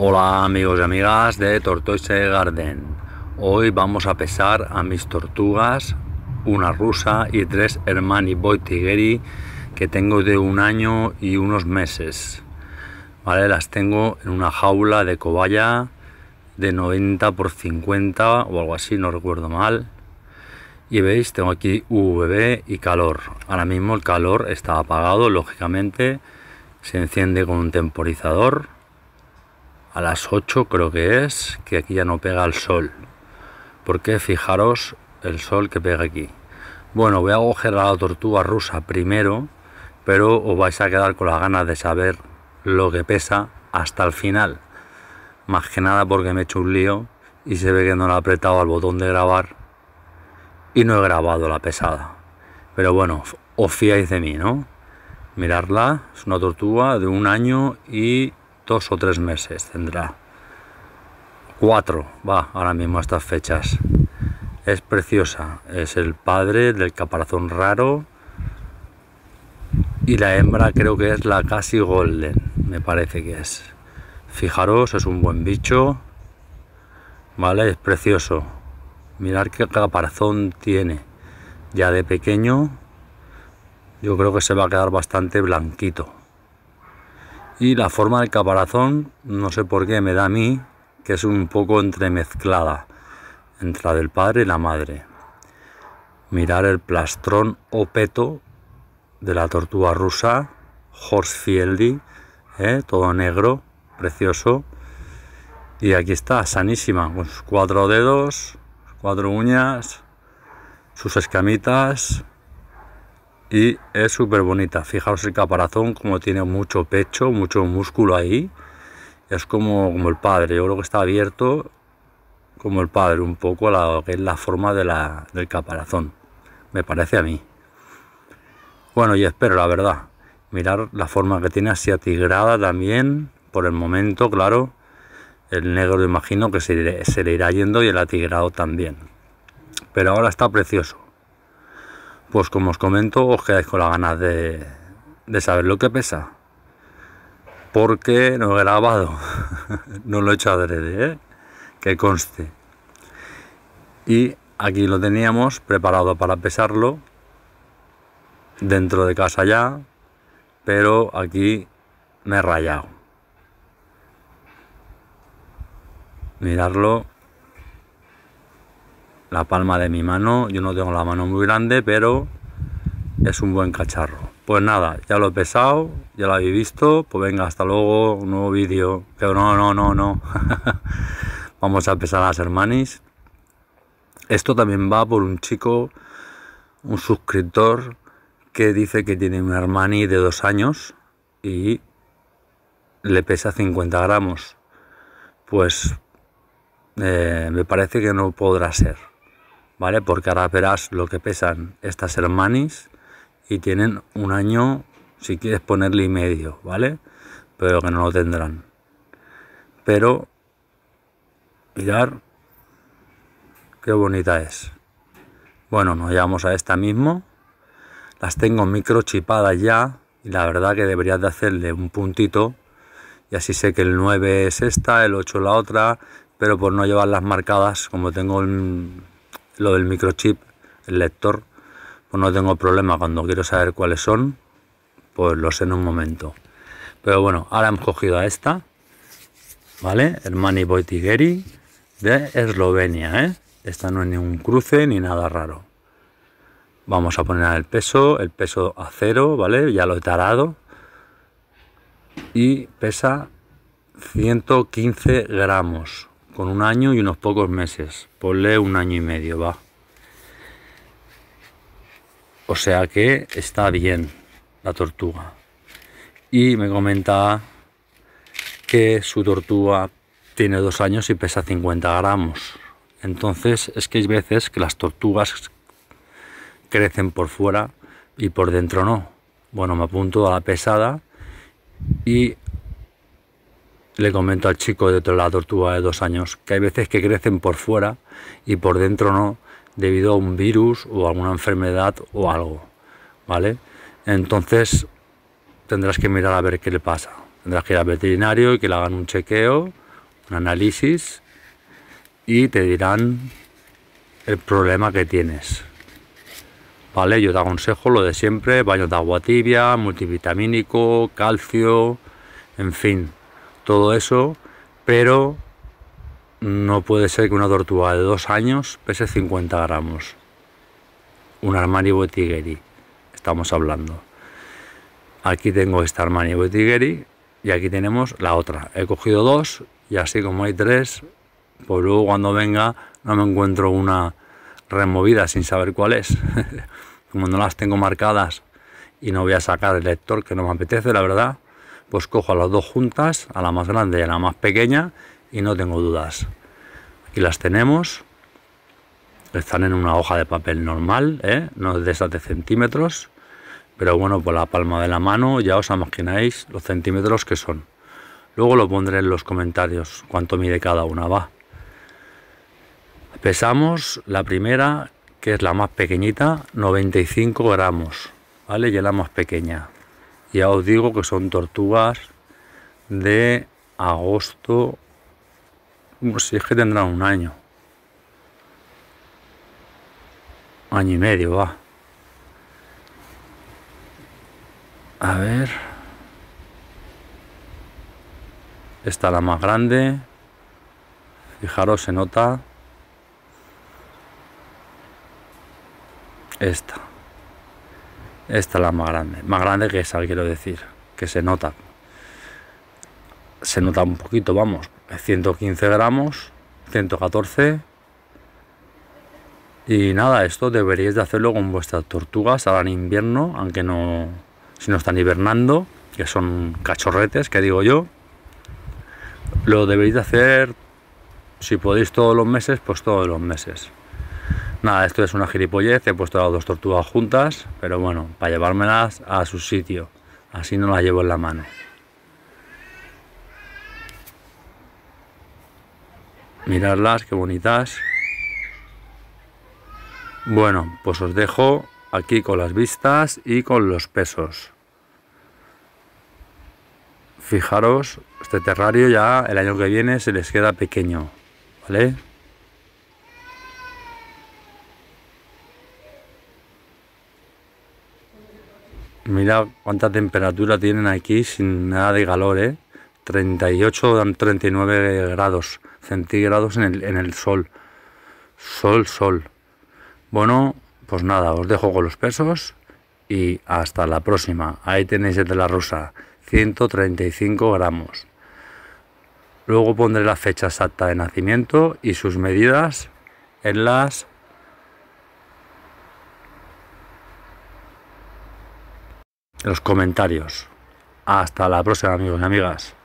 Hola amigos y amigas de Tortoise Garden. Hoy vamos a pesar a mis tortugas, una rusa y tres hermani boy que tengo de un año y unos meses. Vale, las tengo en una jaula de cobaya de 90 por 50 o algo así, no recuerdo mal. Y veis, tengo aquí UVB y calor. Ahora mismo el calor está apagado, lógicamente. Se enciende con un temporizador a las 8 creo que es, que aquí ya no pega el sol. Porque fijaros el sol que pega aquí. Bueno, voy a coger la tortuga rusa primero, pero os vais a quedar con las ganas de saber lo que pesa hasta el final. Más que nada porque me he hecho un lío y se ve que no la he apretado al botón de grabar y no he grabado la pesada. Pero bueno, os fiáis de mí, ¿no? Mirarla, es una tortuga de un año y dos o tres meses tendrá. Cuatro, va, ahora mismo a estas fechas. Es preciosa, es el padre del caparazón raro y la hembra creo que es la casi golden, me parece que es. Fijaros, es un buen bicho, ¿vale? Es precioso. Mirar qué caparazón tiene. Ya de pequeño yo creo que se va a quedar bastante blanquito y la forma del caparazón, no sé por qué me da a mí, que es un poco entremezclada entre la del padre y la madre. Mirar el plastrón o peto de la tortuga rusa, Horsfieldi, ¿eh? todo negro, precioso. Y aquí está, sanísima, con sus cuatro dedos, cuatro uñas, sus escamitas, y es súper bonita. Fijaos el caparazón, como tiene mucho pecho, mucho músculo ahí. Es como, como el padre, yo creo que está abierto como el padre, un poco a la, que es la forma de la, del caparazón, me parece a mí. Bueno, y espero, la verdad. Mirar la forma que tiene así atigrada también, por el momento, claro. El negro imagino que se le irá yendo y el atigrado también. Pero ahora está precioso pues como os comento, os quedáis con las ganas de, saber lo que pesa. Porque no he grabado, no lo he hecho adrede, ¿eh? que conste. Y aquí lo teníamos preparado para pesarlo, dentro de casa ya, pero aquí me he rayado. Mirarlo la palma de mi mano. Yo no tengo la mano muy grande, pero es un buen cacharro. Pues nada, ya lo he pesado, ya lo habéis visto. Pues venga, hasta luego, un nuevo vídeo. Pero no, no, no, no. Vamos a pesar a las hermanis. Esto también va por un chico, un suscriptor, que dice que tiene una hermani de dos años y le pesa 50 gramos. Pues eh, me parece que no podrá ser. ¿vale? Porque ahora verás lo que pesan estas hermanis y tienen un año, si quieres ponerle y medio, ¿vale? Pero que no lo tendrán. Pero, mirar qué bonita es. Bueno, nos llevamos a esta mismo. Las tengo microchipadas ya y la verdad que deberías de hacerle un puntito y así sé que el 9 es esta, el 8 la otra, pero por no llevarlas marcadas, como tengo el lo del microchip, el lector, pues no tengo problema cuando quiero saber cuáles son, pues los en un momento. Pero bueno, ahora hemos cogido a esta, ¿vale? El boy Boitigeri de Eslovenia, ¿eh? Esta no es ni un cruce ni nada raro. Vamos a poner el peso, el peso a cero, ¿vale? Ya lo he tarado. Y pesa 115 gramos con un año y unos pocos meses. Ponle un año y medio, va. O sea que está bien la tortuga. Y me comenta que su tortuga tiene dos años y pesa 50 gramos. Entonces es que hay veces que las tortugas crecen por fuera y por dentro no. Bueno, me apunto a la pesada y le comento al chico de la tortuga de dos años que hay veces que crecen por fuera y por dentro no, debido a un virus o alguna enfermedad o algo, ¿vale? Entonces tendrás que mirar a ver qué le pasa. Tendrás que ir al veterinario y que le hagan un chequeo, un análisis y te dirán el problema que tienes. ¿Vale? Yo te aconsejo lo de siempre, baño de agua tibia, multivitamínico, calcio, en fin todo eso, pero no puede ser que una tortuga de dos años pese 50 gramos. Un Armani Bottigueri, estamos hablando. Aquí tengo esta Armani Bottigueri y aquí tenemos la otra. He cogido dos y así como hay tres, pues luego cuando venga no me encuentro una removida sin saber cuál es. como no las tengo marcadas y no voy a sacar el lector que no me apetece, la verdad, pues cojo a las dos juntas, a la más grande y a la más pequeña, y no tengo dudas. Aquí las tenemos, están en una hoja de papel normal, ¿eh? no de esas de centímetros, pero bueno, por pues la palma de la mano ya os imagináis los centímetros que son. Luego lo pondré en los comentarios cuánto mide cada una va. Pesamos la primera, que es la más pequeñita, 95 gramos, ¿vale? Y la más pequeña. Ya os digo que son tortugas de agosto, si es que tendrán un año. Año y medio, va. A ver. Esta la más grande. Fijaros, se nota. Esta. Esta es la más grande, más grande que esa, quiero decir, que se nota. Se nota un poquito, vamos, 115 gramos, 114. Y nada, esto deberíais de hacerlo con vuestras tortugas ahora en invierno, aunque no, si no están hibernando, que son cachorretes, que digo yo. Lo debéis de hacer, si podéis todos los meses, pues todos los meses. Nada, esto es una gilipollez, he puesto las dos tortugas juntas, pero bueno, para llevármelas a su sitio, así no las llevo en la mano. Miradlas, qué bonitas. Bueno, pues os dejo aquí con las vistas y con los pesos. Fijaros, este terrario ya el año que viene se les queda pequeño, ¿vale? Mira cuánta temperatura tienen aquí sin nada de calor, ¿eh? 38 39 grados centígrados en el, en el sol. Sol, sol. Bueno, pues nada, os dejo con los pesos y hasta la próxima. Ahí tenéis el de la rosa, 135 gramos. Luego pondré la fecha exacta de nacimiento y sus medidas en las los comentarios. Hasta la próxima, amigos y amigas.